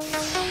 Thank you.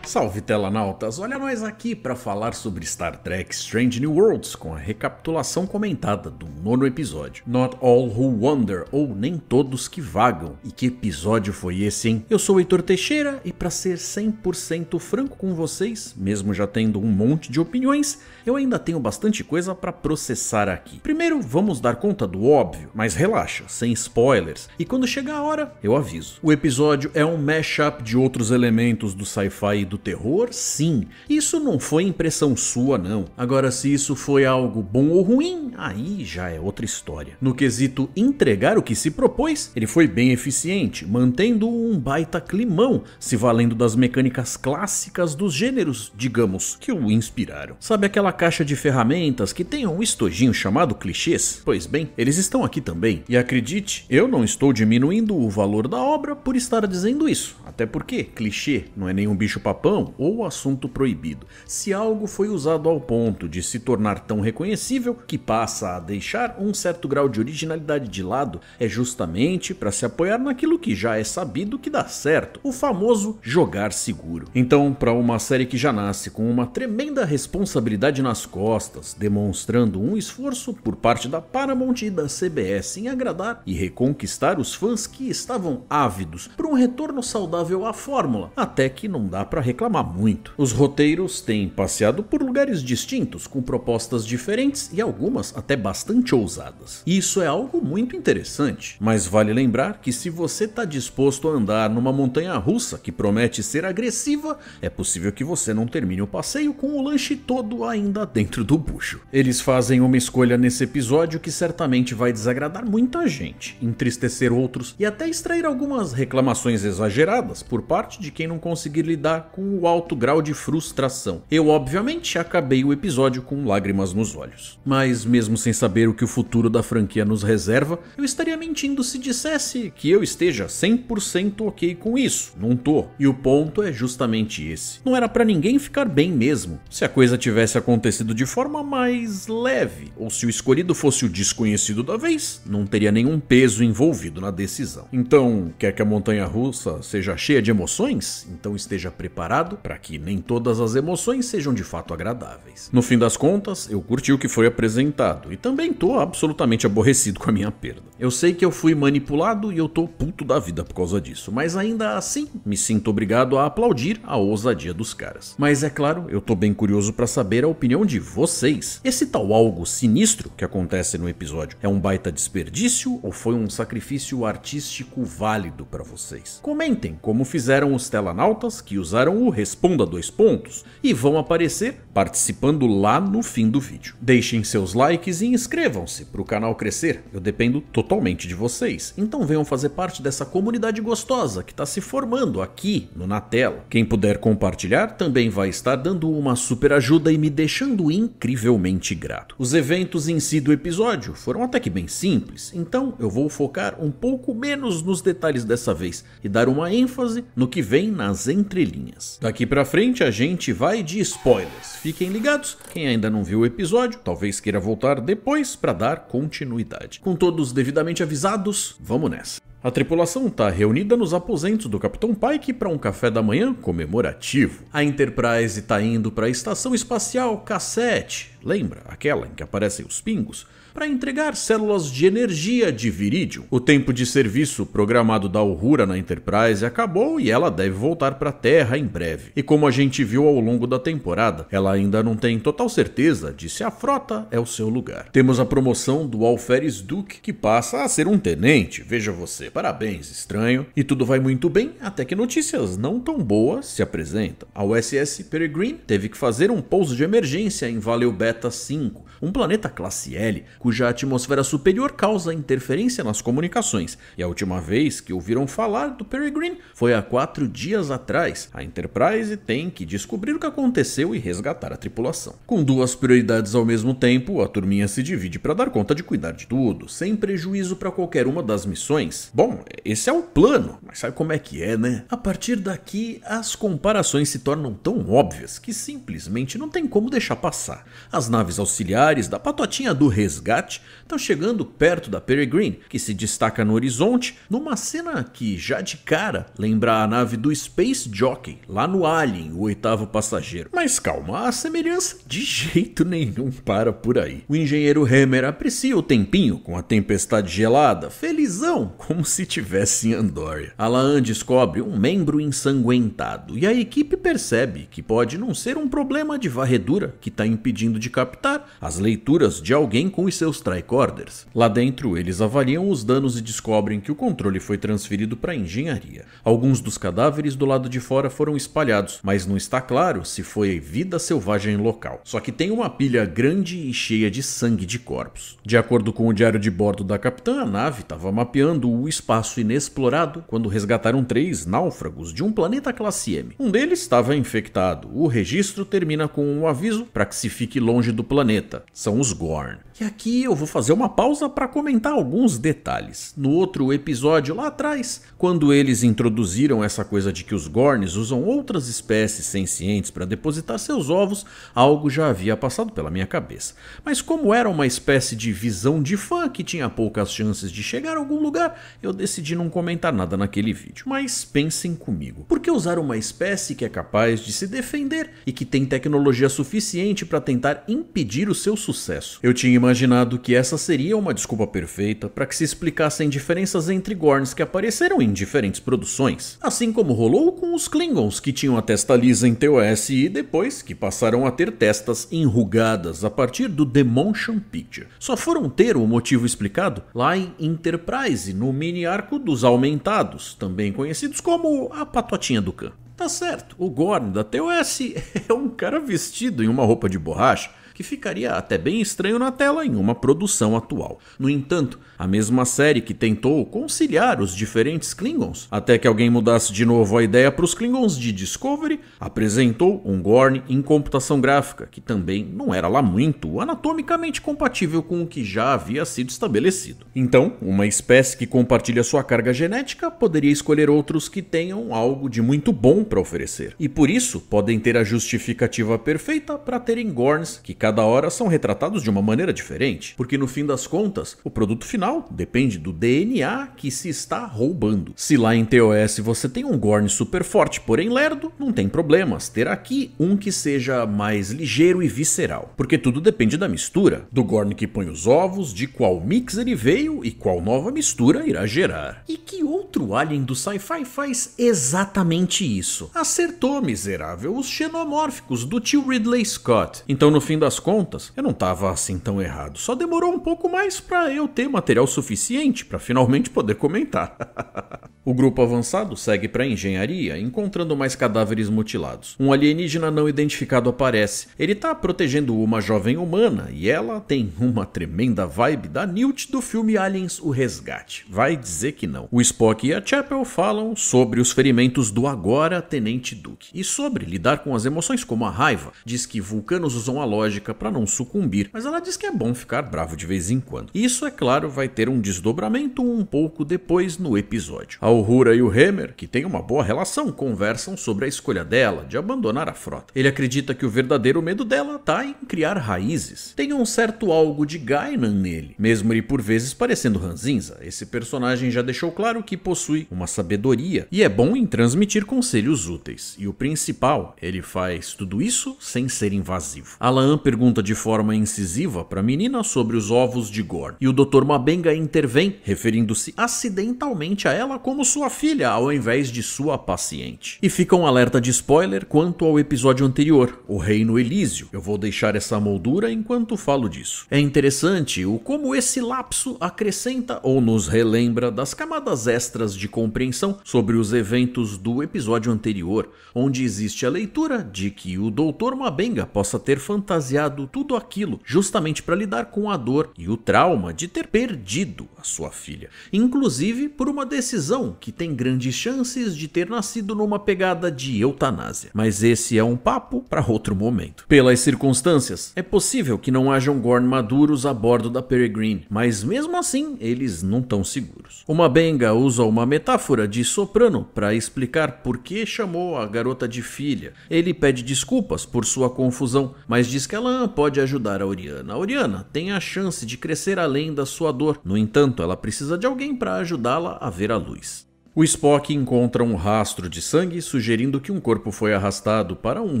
Salve telanautas! Olha nós aqui para falar sobre Star Trek Strange New Worlds com a recapitulação comentada do nono episódio. Not All Who Wander, ou Nem Todos Que Vagam. E que episódio foi esse, hein? Eu sou o Heitor Teixeira e para ser 100% franco com vocês, mesmo já tendo um monte de opiniões, eu ainda tenho bastante coisa para processar aqui. Primeiro, vamos dar conta do óbvio, mas relaxa, sem spoilers. E quando chegar a hora, eu aviso. O episódio é um mashup de outros elementos do sci-fi e do terror? Sim. Isso não foi impressão sua, não. Agora, se isso foi algo bom ou ruim, aí já é outra história. No quesito entregar o que se propôs, ele foi bem eficiente, mantendo um baita climão, se valendo das mecânicas clássicas dos gêneros, digamos, que o inspiraram. Sabe aquela caixa de ferramentas que tem um estojinho chamado clichês? Pois bem, eles estão aqui também. E acredite, eu não estou diminuindo o valor da obra por estar dizendo isso, até porque clichê não é nenhum bicho papão ou assunto proibido, se algo foi usado ao ponto de se tornar tão reconhecível que passa a deixar um certo grau de originalidade de lado, é justamente para se apoiar naquilo que já é sabido que dá certo, o famoso jogar seguro. Então, para uma série que já nasce com uma tremenda responsabilidade nas costas, demonstrando um esforço por parte da Paramount e da CBS em agradar e reconquistar os fãs que estavam ávidos por um retorno saudável à fórmula, até que não dá para reclamar muito. Os roteiros têm passeado por lugares distintos, com propostas diferentes e algumas até bastante ousadas. E isso é algo muito interessante, mas vale lembrar que se você está disposto a andar numa montanha russa que promete ser agressiva, é possível que você não termine o passeio com o lanche todo ainda dentro do bucho. Eles fazem uma escolha nesse episódio que certamente vai desagradar muita gente, entristecer outros e até extrair algumas reclamações exageradas por parte de quem não conseguir lidar com o alto grau de frustração. Eu, obviamente, acabei o episódio com lágrimas nos olhos. Mas, mesmo sem saber o que o futuro da franquia nos reserva, eu estaria mentindo se dissesse que eu esteja 100% ok com isso. Não tô. E o ponto é justamente esse. Não era para ninguém ficar bem mesmo. Se a coisa tivesse acontecido de forma mais leve, ou se o escolhido fosse o desconhecido da vez, não teria nenhum peso envolvido na decisão. Então, quer que a montanha russa seja cheia de emoções? Então esteja preparado preparado para que nem todas as emoções sejam de fato agradáveis. No fim das contas, eu curti o que foi apresentado e também tô absolutamente aborrecido com a minha perda. Eu sei que eu fui manipulado e eu tô puto da vida por causa disso, mas ainda assim me sinto obrigado a aplaudir a ousadia dos caras. Mas é claro, eu tô bem curioso para saber a opinião de vocês. Esse tal algo sinistro que acontece no episódio é um baita desperdício ou foi um sacrifício artístico válido para vocês? Comentem como fizeram os telanautas que usaram o algo, responda dois pontos e vão aparecer participando lá no fim do vídeo. Deixem seus likes e inscrevam-se para o canal crescer. Eu dependo totalmente de vocês. Então venham fazer parte dessa comunidade gostosa que está se formando aqui no Na Tela. Quem puder compartilhar também vai estar dando uma super ajuda e me deixando incrivelmente grato. Os eventos em si do episódio foram até que bem simples, então eu vou focar um pouco menos nos detalhes dessa vez e dar uma ênfase no que vem nas entrelinhas. Daqui para frente a gente vai de spoilers. Fiquem ligados. Quem ainda não viu o episódio, talvez queira voltar depois para dar continuidade. Com todos devidamente avisados, vamos nessa. A tripulação está reunida nos aposentos do Capitão Pike para um café da manhã comemorativo. A Enterprise está indo para a Estação Espacial Cassette, lembra aquela em que aparecem os pingos? para entregar células de energia de virídio. O tempo de serviço programado da Uhura na Enterprise acabou e ela deve voltar para a Terra em breve. E como a gente viu ao longo da temporada, ela ainda não tem total certeza de se a frota é o seu lugar. Temos a promoção do Alferes Duke, que passa a ser um tenente. Veja você, parabéns, estranho. E tudo vai muito bem até que notícias não tão boas se apresentam. A USS Peregrine teve que fazer um pouso de emergência em Valeu Beta 5, um planeta classe L cuja atmosfera superior causa interferência nas comunicações. E a última vez que ouviram falar do Peregrine foi há quatro dias atrás. A Enterprise tem que descobrir o que aconteceu e resgatar a tripulação. Com duas prioridades ao mesmo tempo, a turminha se divide para dar conta de cuidar de tudo, sem prejuízo para qualquer uma das missões. Bom, esse é o plano, mas sabe como é que é, né? A partir daqui, as comparações se tornam tão óbvias que simplesmente não tem como deixar passar. As naves auxiliares da patotinha do resgate resgate estão tá chegando perto da Peregrine, que se destaca no horizonte, numa cena que já de cara lembra a nave do Space Jockey, lá no Alien, o oitavo passageiro. Mas calma, a semelhança de jeito nenhum para por aí. O engenheiro Hammer aprecia o tempinho com a tempestade gelada, felizão, como se tivesse em Andorra. Alaan descobre um membro ensanguentado e a equipe percebe que pode não ser um problema de varredura que está impedindo de captar as leituras de alguém com os seus tricorders. Lá dentro, eles avaliam os danos e descobrem que o controle foi transferido para engenharia. Alguns dos cadáveres do lado de fora foram espalhados, mas não está claro se foi vida selvagem local. Só que tem uma pilha grande e cheia de sangue de corpos. De acordo com o diário de bordo da capitã, a nave estava mapeando o espaço inexplorado quando resgataram três náufragos de um planeta classe M. Um deles estava infectado. O registro termina com um aviso para que se fique longe do planeta. São os Gorn. E aqui eu vou fazer uma pausa para comentar alguns detalhes. No outro episódio lá atrás, quando eles introduziram essa coisa de que os Gorns usam outras espécies sencientes para depositar seus ovos, algo já havia passado pela minha cabeça. Mas como era uma espécie de visão de fã que tinha poucas chances de chegar a algum lugar, eu decidi não comentar nada naquele vídeo. Mas pensem comigo, por que usar uma espécie que é capaz de se defender e que tem tecnologia suficiente para tentar impedir o seu sucesso? Eu tinha imaginado que essa seria uma desculpa perfeita para que se explicassem diferenças entre Gorns que apareceram em diferentes produções, assim como rolou com os Klingons que tinham a testa lisa em TOS e depois que passaram a ter testas enrugadas a partir do The Motion Picture. Só foram ter o motivo explicado lá em Enterprise, no mini arco dos Aumentados, também conhecidos como a Patotinha do Khan. Tá certo, o Gorn da TOS é um cara vestido em uma roupa de borracha que ficaria até bem estranho na tela em uma produção atual. No entanto, a mesma série que tentou conciliar os diferentes Klingons, até que alguém mudasse de novo a ideia para os Klingons de Discovery, apresentou um Gorn em computação gráfica, que também não era lá muito anatomicamente compatível com o que já havia sido estabelecido. Então, uma espécie que compartilha sua carga genética poderia escolher outros que tenham algo de muito bom para oferecer, e por isso podem ter a justificativa perfeita para terem Gorns que cada hora são retratados de uma maneira diferente, porque no fim das contas, o produto final depende do DNA que se está roubando. Se lá em TOS você tem um Gorn super forte, porém lerdo, não tem problemas ter aqui um que seja mais ligeiro e visceral, porque tudo depende da mistura, do Gorn que põe os ovos, de qual mix ele veio e qual nova mistura irá gerar. E que outro alien do sci-fi faz exatamente isso? Acertou, miserável, os xenomórficos do tio Ridley Scott. Então, no fim das contas, eu não estava assim tão errado, só demorou um pouco mais para eu ter material material suficiente para finalmente poder comentar. o grupo avançado segue para a engenharia, encontrando mais cadáveres mutilados. Um alienígena não identificado aparece. Ele está protegendo uma jovem humana e ela tem uma tremenda vibe da Newt do filme Aliens O Resgate. Vai dizer que não. O Spock e a Chapel falam sobre os ferimentos do agora Tenente Duke e sobre lidar com as emoções como a raiva. Diz que vulcanos usam a lógica para não sucumbir, mas ela diz que é bom ficar bravo de vez em quando. Isso, é claro, vai vai ter um desdobramento um pouco depois no episódio. A Uhura e o Hammer, que tem uma boa relação, conversam sobre a escolha dela de abandonar a frota. Ele acredita que o verdadeiro medo dela está em criar raízes. Tem um certo algo de Gainan nele, mesmo ele por vezes parecendo ranzinza. Esse personagem já deixou claro que possui uma sabedoria e é bom em transmitir conselhos úteis. E o principal, ele faz tudo isso sem ser invasivo. Alan pergunta de forma incisiva para a menina sobre os ovos de Gore e o Dr. Mabem Alvarenga intervém, referindo-se acidentalmente a ela como sua filha ao invés de sua paciente. E fica um alerta de spoiler quanto ao episódio anterior, O Reino Elísio. Eu vou deixar essa moldura enquanto falo disso. É interessante o como esse lapso acrescenta ou nos relembra das camadas extras de compreensão sobre os eventos do episódio anterior, onde existe a leitura de que o Doutor Mabenga possa ter fantasiado tudo aquilo justamente para lidar com a dor e o trauma de ter perdido perdido a sua filha, inclusive por uma decisão que tem grandes chances de ter nascido numa pegada de eutanásia. Mas esse é um papo para outro momento. Pelas circunstâncias, é possível que não hajam Gorn maduros a bordo da Peregrine, mas mesmo assim eles não estão seguros. Uma Benga usa uma metáfora de soprano para explicar por que chamou a garota de filha. Ele pede desculpas por sua confusão, mas diz que ela pode ajudar a Oriana. A Oriana tem a chance de crescer além da sua dor no entanto, ela precisa de alguém para ajudá-la a ver a luz. O Spock encontra um rastro de sangue, sugerindo que um corpo foi arrastado para um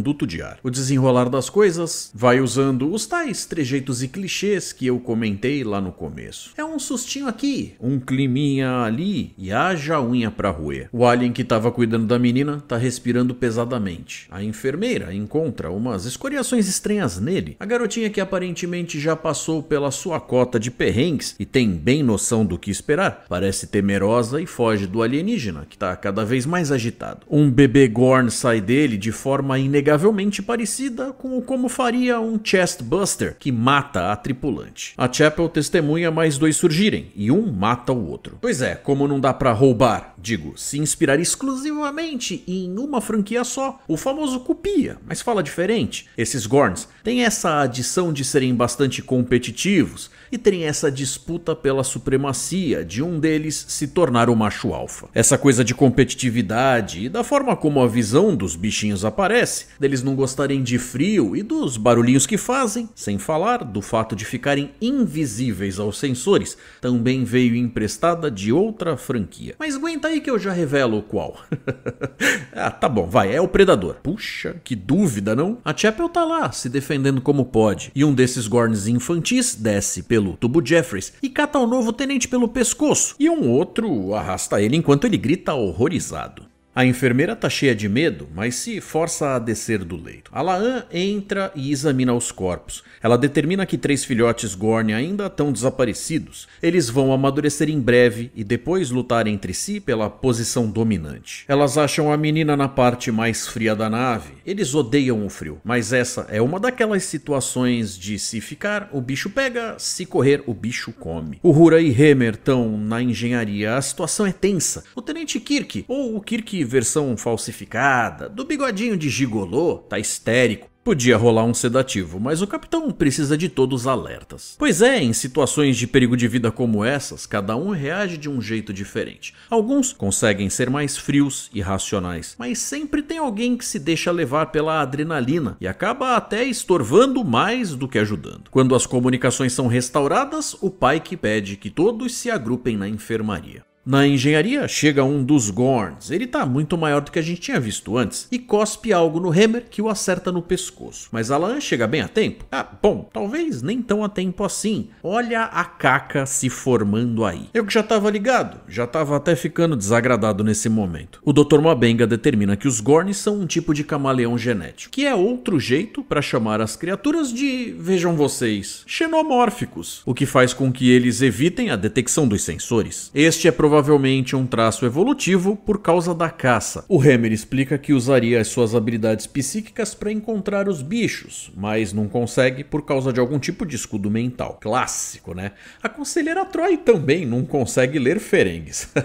duto de ar. O desenrolar das coisas vai usando os tais trejeitos e clichês que eu comentei lá no começo. É um sustinho aqui, um climinha ali e haja unha pra roer. O alien que estava cuidando da menina tá respirando pesadamente. A enfermeira encontra umas escoriações estranhas nele. A garotinha que aparentemente já passou pela sua cota de perrengues e tem bem noção do que esperar, parece temerosa e foge do alien alienígena, que está cada vez mais agitado. Um bebê Gorn sai dele de forma inegavelmente parecida com como faria um chestbuster que mata a tripulante. A Chapel testemunha mais dois surgirem e um mata o outro. Pois é, como não dá para roubar, digo, se inspirar exclusivamente em uma franquia só, o famoso copia, mas fala diferente. Esses Gorns tem essa adição de serem bastante competitivos e tem essa disputa pela supremacia de um deles se tornar o macho alfa. Essa coisa de competitividade e da forma como a visão dos bichinhos aparece, deles não gostarem de frio e dos barulhinhos que fazem, sem falar do fato de ficarem invisíveis aos sensores, também veio emprestada de outra franquia. Mas aguenta aí que eu já revelo qual. ah, tá bom, vai, é o Predador. Puxa, que dúvida, não? A Chapel tá lá, se defendendo defendendo como pode. E um desses Gorns infantis desce pelo tubo Jeffries e cata o novo tenente pelo pescoço. E um outro arrasta ele enquanto ele grita horrorizado. A enfermeira está cheia de medo, mas se força a descer do leito. Alain entra e examina os corpos. Ela determina que três filhotes Gorn ainda estão desaparecidos. Eles vão amadurecer em breve e depois lutar entre si pela posição dominante. Elas acham a menina na parte mais fria da nave. Eles odeiam o frio, mas essa é uma daquelas situações de se ficar, o bicho pega, se correr, o bicho come. O Hura e Hemer estão na engenharia. A situação é tensa. O Tenente Kirk, ou o Kirk versão falsificada, do bigodinho de gigolô, tá histérico. Podia rolar um sedativo, mas o capitão precisa de todos os alertas. Pois é, em situações de perigo de vida como essas, cada um reage de um jeito diferente. Alguns conseguem ser mais frios e racionais, mas sempre tem alguém que se deixa levar pela adrenalina e acaba até estorvando mais do que ajudando. Quando as comunicações são restauradas, o pai que pede que todos se agrupem na enfermaria. Na engenharia, chega um dos Gorns. Ele está muito maior do que a gente tinha visto antes e cospe algo no Hammer que o acerta no pescoço. Mas Alan chega bem a tempo? Ah, bom, talvez nem tão a tempo assim. Olha a caca se formando aí. Eu que já estava ligado, já estava até ficando desagradado nesse momento. O Dr. Mabenga determina que os Gorns são um tipo de camaleão genético, que é outro jeito para chamar as criaturas de, vejam vocês, xenomórficos, o que faz com que eles evitem a detecção dos sensores. Este é provavelmente provavelmente um traço evolutivo por causa da caça. O Hammer explica que usaria as suas habilidades psíquicas para encontrar os bichos, mas não consegue por causa de algum tipo de escudo mental. Clássico, né? A conselheira Troy também não consegue ler Ferengues.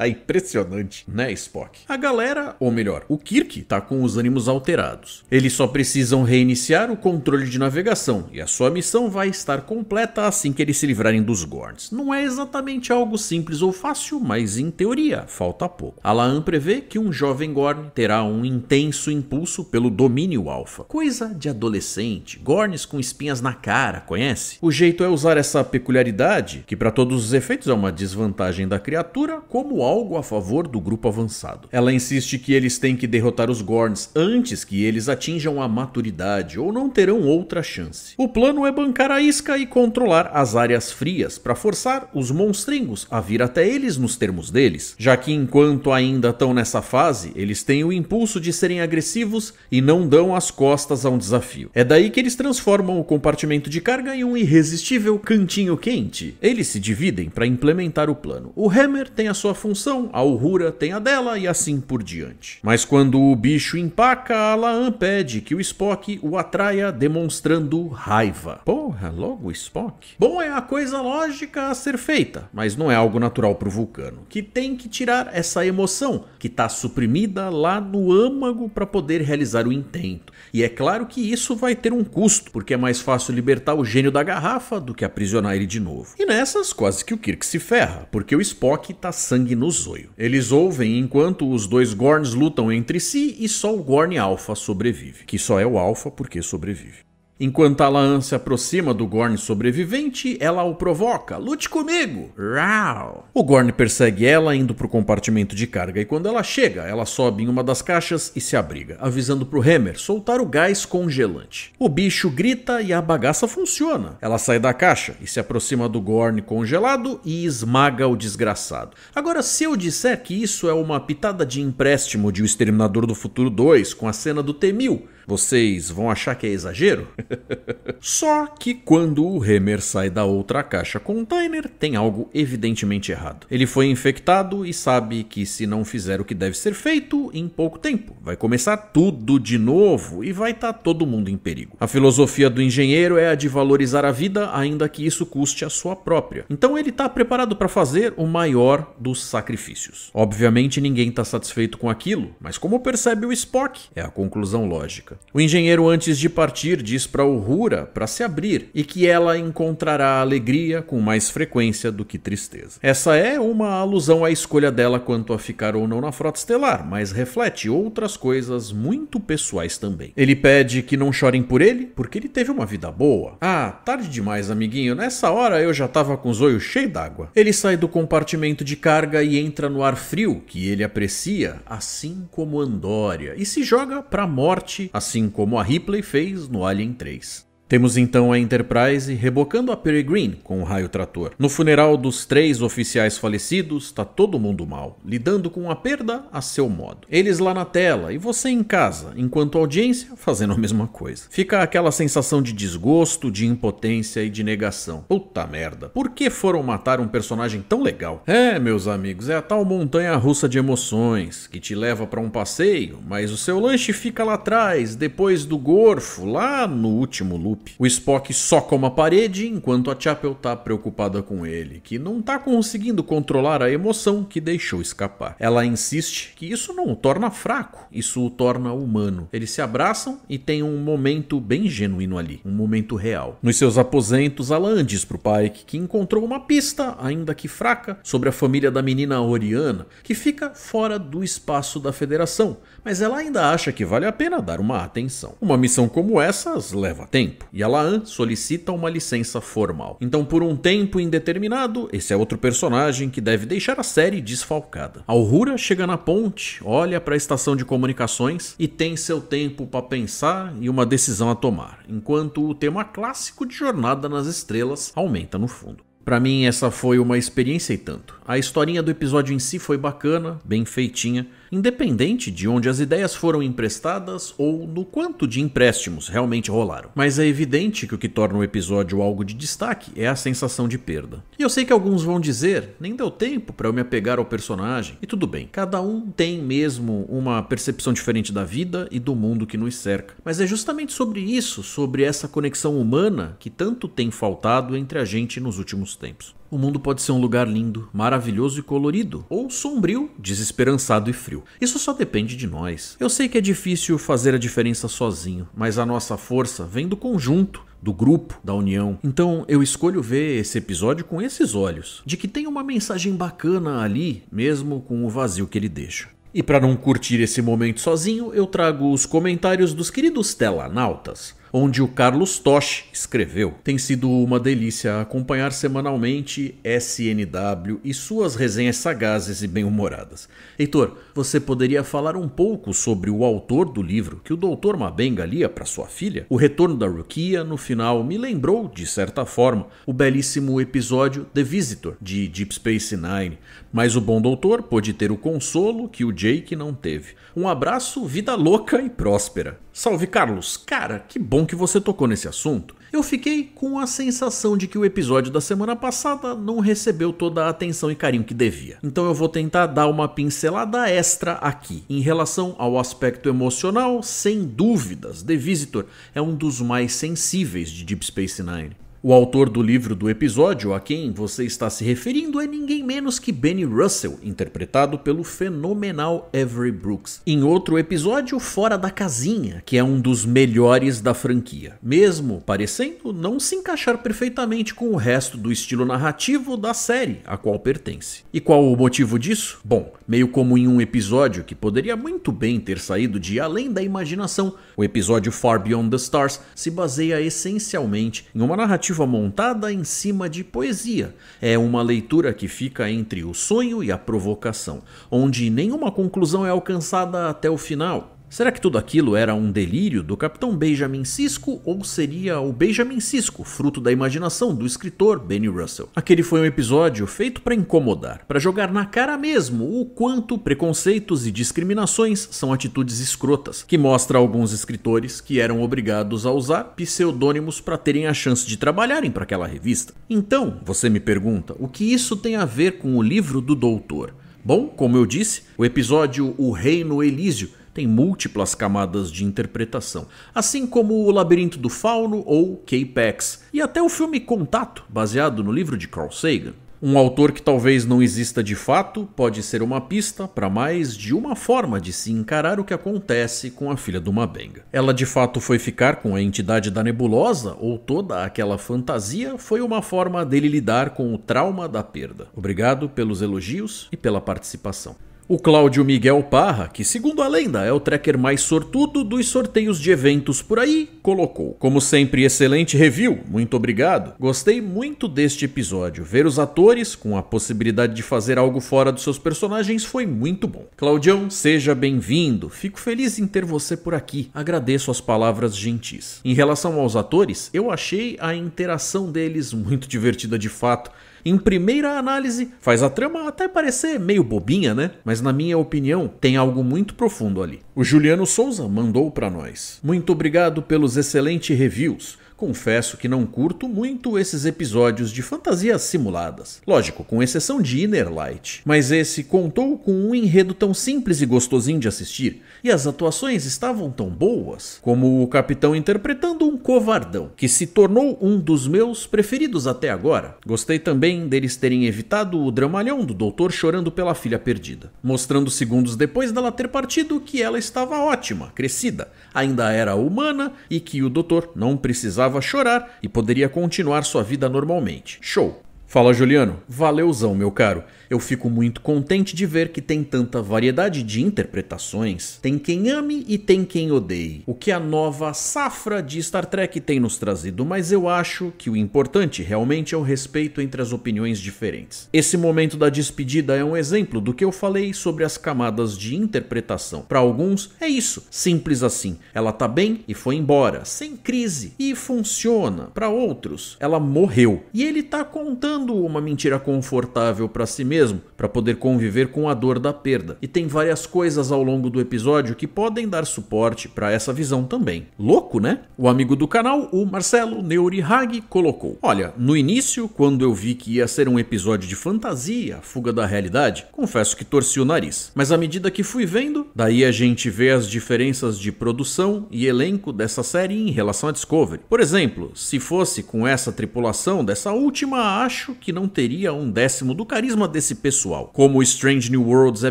É impressionante, né, Spock? A galera, ou melhor, o Kirk, tá com os ânimos alterados. Eles só precisam reiniciar o controle de navegação e a sua missão vai estar completa assim que eles se livrarem dos Gorns. Não é exatamente algo simples ou fácil fácil, mas em teoria falta pouco. Alain prevê que um jovem Gorn terá um intenso impulso pelo domínio alfa, coisa de adolescente, Gorns com espinhas na cara, conhece? O jeito é usar essa peculiaridade, que para todos os efeitos é uma desvantagem da criatura, como algo a favor do grupo avançado. Ela insiste que eles têm que derrotar os Gorns antes que eles atinjam a maturidade ou não terão outra chance. O plano é bancar a isca e controlar as áreas frias para forçar os monstringos a vir até eles eles nos termos deles, já que enquanto ainda estão nessa fase, eles têm o impulso de serem agressivos e não dão as costas a um desafio. É daí que eles transformam o compartimento de carga em um irresistível cantinho quente. Eles se dividem para implementar o plano. O Hammer tem a sua função, a Uhura tem a dela e assim por diante. Mas quando o bicho empaca, a Laan pede que o Spock o atraia demonstrando raiva. Porra, logo o Spock? Bom, é a coisa lógica a ser feita, mas não é algo natural pro vulcano, que tem que tirar essa emoção que está suprimida lá no âmago para poder realizar o intento. E é claro que isso vai ter um custo, porque é mais fácil libertar o gênio da garrafa do que aprisionar ele de novo. E nessas, quase que o Kirk se ferra, porque o Spock tá sangue no zoio. Eles ouvem enquanto os dois Gorns lutam entre si e só o Gorn Alpha sobrevive, que só é o Alpha porque sobrevive. Enquanto a Laan se aproxima do Gorn sobrevivente, ela o provoca. Lute comigo! Rau! O Gorn persegue ela, indo para o compartimento de carga, e quando ela chega, ela sobe em uma das caixas e se abriga, avisando pro Hammer soltar o gás congelante. O bicho grita e a bagaça funciona. Ela sai da caixa e se aproxima do Gorn congelado e esmaga o desgraçado. Agora, se eu disser que isso é uma pitada de empréstimo de O Exterminador do Futuro 2 com a cena do Temil, vocês vão achar que é exagero? Só que quando o Hammer sai da outra caixa container, tem algo evidentemente errado. Ele foi infectado e sabe que se não fizer o que deve ser feito, em pouco tempo vai começar tudo de novo e vai estar tá todo mundo em perigo. A filosofia do engenheiro é a de valorizar a vida, ainda que isso custe a sua própria. Então ele está preparado para fazer o maior dos sacrifícios. Obviamente ninguém está satisfeito com aquilo, mas como percebe o Spock, é a conclusão lógica. O engenheiro, antes de partir, diz para Uhura para se abrir e que ela encontrará alegria com mais frequência do que tristeza. Essa é uma alusão à escolha dela quanto a ficar ou não na frota estelar, mas reflete outras coisas muito pessoais também. Ele pede que não chorem por ele, porque ele teve uma vida boa. Ah, tarde demais, amiguinho. Nessa hora eu já tava com os olhos cheios d'água. Ele sai do compartimento de carga e entra no ar frio, que ele aprecia, assim como Andória, e se joga pra morte, assim assim como a Ripley fez no Alien 3. Temos então a Enterprise rebocando a Peregrine com o raio trator. No funeral dos três oficiais falecidos, está todo mundo mal, lidando com a perda a seu modo. Eles lá na tela e você em casa, enquanto audiência, fazendo a mesma coisa. Fica aquela sensação de desgosto, de impotência e de negação. Puta merda, por que foram matar um personagem tão legal? É, meus amigos, é a tal montanha russa de emoções que te leva para um passeio, mas o seu lanche fica lá atrás, depois do gorfo, lá no último loop o Spock soca uma parede enquanto a Chapel tá preocupada com ele, que não tá conseguindo controlar a emoção que deixou escapar. Ela insiste que isso não o torna fraco, isso o torna humano. Eles se abraçam e tem um momento bem genuíno ali, um momento real. Nos seus aposentos, Alan diz pro Pike que encontrou uma pista, ainda que fraca, sobre a família da menina Oriana, que fica fora do espaço da Federação, mas ela ainda acha que vale a pena dar uma atenção. Uma missão como essas leva tempo. Yalaan solicita uma licença formal. Então, por um tempo indeterminado, esse é outro personagem que deve deixar a série desfalcada. Alhura chega na ponte, olha para a estação de comunicações e tem seu tempo para pensar e uma decisão a tomar, enquanto o tema clássico de Jornada nas Estrelas aumenta no fundo. Para mim, essa foi uma experiência e tanto. A historinha do episódio em si foi bacana, bem feitinha independente de onde as ideias foram emprestadas ou no quanto de empréstimos realmente rolaram. Mas é evidente que o que torna o episódio algo de destaque é a sensação de perda. E eu sei que alguns vão dizer, nem deu tempo para eu me apegar ao personagem, e tudo bem, cada um tem mesmo uma percepção diferente da vida e do mundo que nos cerca. Mas é justamente sobre isso, sobre essa conexão humana que tanto tem faltado entre a gente nos últimos tempos. O mundo pode ser um lugar lindo, maravilhoso e colorido, ou sombrio, desesperançado e frio. Isso só depende de nós. Eu sei que é difícil fazer a diferença sozinho, mas a nossa força vem do conjunto, do grupo, da união. Então eu escolho ver esse episódio com esses olhos, de que tem uma mensagem bacana ali, mesmo com o vazio que ele deixa. E para não curtir esse momento sozinho, eu trago os comentários dos queridos telanautas onde o Carlos Tosh escreveu. Tem sido uma delícia acompanhar semanalmente SNW e suas resenhas sagazes e bem-humoradas. Heitor, você poderia falar um pouco sobre o autor do livro que o Dr. Mabenga lia para sua filha? O Retorno da Rukia, no final, me lembrou, de certa forma, o belíssimo episódio The Visitor, de Deep Space Nine, mas o bom doutor pôde ter o consolo que o Jake não teve. Um abraço, vida louca e próspera. Salve, Carlos! Cara, que bom bom que você tocou nesse assunto. Eu fiquei com a sensação de que o episódio da semana passada não recebeu toda a atenção e carinho que devia. Então eu vou tentar dar uma pincelada extra aqui. Em relação ao aspecto emocional, sem dúvidas, The Visitor é um dos mais sensíveis de Deep Space Nine. O autor do livro do episódio a quem você está se referindo é ninguém menos que Benny Russell, interpretado pelo fenomenal Avery Brooks, em outro episódio Fora da Casinha, que é um dos melhores da franquia, mesmo parecendo não se encaixar perfeitamente com o resto do estilo narrativo da série a qual pertence. E qual o motivo disso? Bom, meio como em um episódio que poderia muito bem ter saído de além da imaginação, o episódio Far Beyond the Stars se baseia essencialmente em uma narrativa narrativa montada em cima de poesia. É uma leitura que fica entre o sonho e a provocação, onde nenhuma conclusão é alcançada até o final. Será que tudo aquilo era um delírio do capitão Benjamin Cisco ou seria o Benjamin Cisco, fruto da imaginação do escritor Benny Russell? Aquele foi um episódio feito para incomodar, para jogar na cara mesmo o quanto preconceitos e discriminações são atitudes escrotas, que mostra alguns escritores que eram obrigados a usar pseudônimos para terem a chance de trabalharem para aquela revista. Então, você me pergunta, o que isso tem a ver com o livro do doutor? Bom, como eu disse, o episódio O Reino Elísio tem múltiplas camadas de interpretação, assim como O Labirinto do Fauno ou K-Pax, e até o filme Contato, baseado no livro de Carl Sagan. Um autor que talvez não exista de fato pode ser uma pista para mais de uma forma de se encarar o que acontece com a filha do Mabenga. Ela de fato foi ficar com a entidade da nebulosa ou toda aquela fantasia foi uma forma dele lidar com o trauma da perda. Obrigado pelos elogios e pela participação. O Cláudio Miguel Parra, que segundo a lenda é o tracker mais sortudo dos sorteios de eventos por aí, colocou. Como sempre, excelente review, muito obrigado. Gostei muito deste episódio. Ver os atores com a possibilidade de fazer algo fora dos seus personagens foi muito bom. Claudião, seja bem-vindo. Fico feliz em ter você por aqui. Agradeço as palavras gentis. Em relação aos atores, eu achei a interação deles muito divertida de fato. Em primeira análise, faz a trama até parecer meio bobinha, né? Mas na minha opinião, tem algo muito profundo ali. O Juliano Souza mandou para nós. Muito obrigado pelos excelentes reviews confesso que não curto muito esses episódios de fantasias simuladas. Lógico, com exceção de Inner Light. Mas esse contou com um enredo tão simples e gostosinho de assistir, e as atuações estavam tão boas, como o capitão interpretando um covardão, que se tornou um dos meus preferidos até agora. Gostei também deles terem evitado o dramalhão do doutor chorando pela filha perdida, mostrando segundos depois dela ter partido que ela estava ótima, crescida, ainda era humana e que o doutor não precisava voltava a chorar e poderia continuar sua vida normalmente. Show! Fala Juliano, valeuzão meu caro. Eu fico muito contente de ver que tem tanta variedade de interpretações. Tem quem ame e tem quem odeie. O que a nova safra de Star Trek tem nos trazido, mas eu acho que o importante realmente é o respeito entre as opiniões diferentes. Esse momento da despedida é um exemplo do que eu falei sobre as camadas de interpretação. Para alguns, é isso, simples assim. Ela tá bem e foi embora, sem crise, e funciona. Para outros, ela morreu. E ele tá contando buscando uma mentira confortável para si mesmo, para poder conviver com a dor da perda. E tem várias coisas ao longo do episódio que podem dar suporte para essa visão também. Louco, né? O amigo do canal, o Marcelo Neurihag, colocou: Olha, no início, quando eu vi que ia ser um episódio de fantasia, fuga da realidade, confesso que torci o nariz. Mas à medida que fui vendo, daí a gente vê as diferenças de produção e elenco dessa série em relação a Discovery. Por exemplo, se fosse com essa tripulação dessa última, acho acho que não teria um décimo do carisma desse pessoal. Como Strange New Worlds é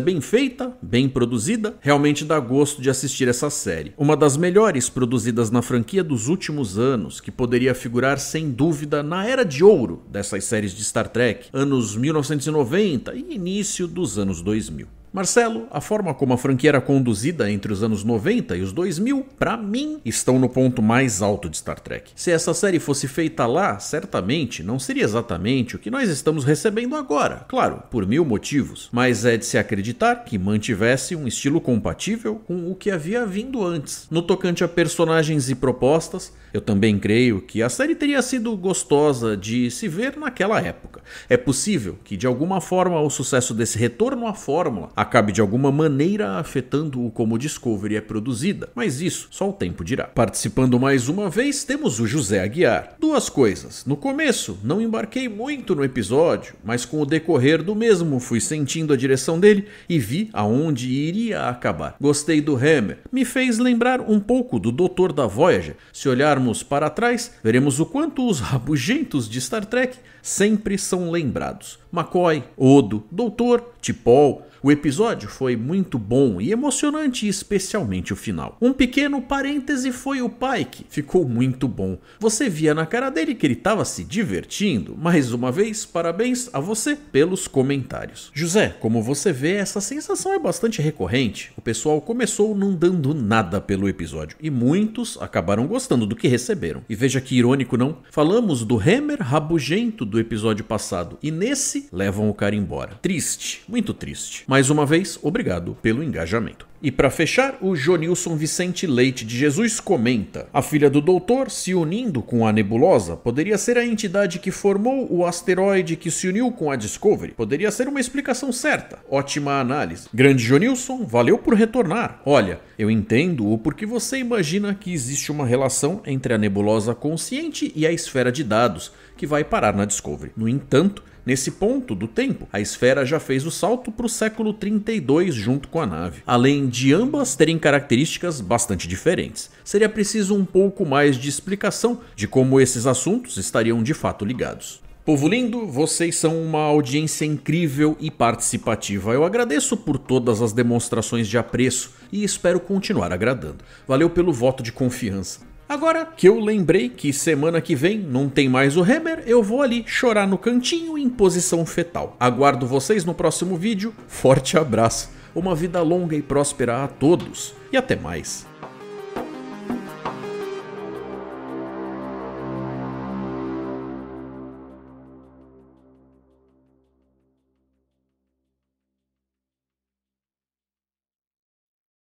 bem feita, bem produzida, realmente dá gosto de assistir essa série. Uma das melhores produzidas na franquia dos últimos anos, que poderia figurar sem dúvida na era de ouro dessas séries de Star Trek, anos 1990 e início dos anos 2000. Marcelo, a forma como a franquia era conduzida entre os anos 90 e os 2000, para mim, estão no ponto mais alto de Star Trek. Se essa série fosse feita lá, certamente não seria exatamente o que nós estamos recebendo agora, claro, por mil motivos, mas é de se acreditar que mantivesse um estilo compatível com o que havia vindo antes. No tocante a personagens e propostas, eu também creio que a série teria sido gostosa de se ver naquela época. É possível que, de alguma forma, o sucesso desse retorno à fórmula acabe de alguma maneira afetando-o como Discovery é produzida, mas isso só o tempo dirá. Participando mais uma vez, temos o José Aguiar. Duas coisas. No começo, não embarquei muito no episódio, mas com o decorrer do mesmo fui sentindo a direção dele e vi aonde iria acabar. Gostei do Hammer, me fez lembrar um pouco do Doutor da Voyager. Se olharmos para trás, veremos o quanto os rabugentos de Star Trek sempre são lembrados. McCoy, Odo, Doutor, Tipol, o episódio foi muito bom e emocionante, especialmente o final. Um pequeno parêntese foi o Pike, ficou muito bom. Você via na cara dele que ele estava se divertindo. Mais uma vez, parabéns a você pelos comentários. José, como você vê, essa sensação é bastante recorrente. O pessoal começou não dando nada pelo episódio e muitos acabaram gostando do que receberam. E veja que irônico, não? Falamos do Hammer rabugento do episódio passado e nesse levam o cara embora. Triste, muito triste. Mais uma vez, obrigado pelo engajamento. E para fechar, o Jonilson Vicente Leite de Jesus comenta: A filha do doutor, se unindo com a nebulosa, poderia ser a entidade que formou o asteroide que se uniu com a Discovery. Poderia ser uma explicação certa. Ótima análise. Grande Jonilson, valeu por retornar. Olha, eu entendo o porquê você imagina que existe uma relação entre a nebulosa consciente e a esfera de dados que vai parar na Discovery. No entanto, Nesse ponto do tempo, a esfera já fez o salto para o século 32 junto com a nave. Além de ambas terem características bastante diferentes, seria preciso um pouco mais de explicação de como esses assuntos estariam de fato ligados. Povo lindo, vocês são uma audiência incrível e participativa. Eu agradeço por todas as demonstrações de apreço e espero continuar agradando. Valeu pelo voto de confiança. Agora que eu lembrei que semana que vem não tem mais o Hammer, eu vou ali chorar no cantinho em posição fetal. Aguardo vocês no próximo vídeo. Forte abraço. Uma vida longa e próspera a todos. E até mais.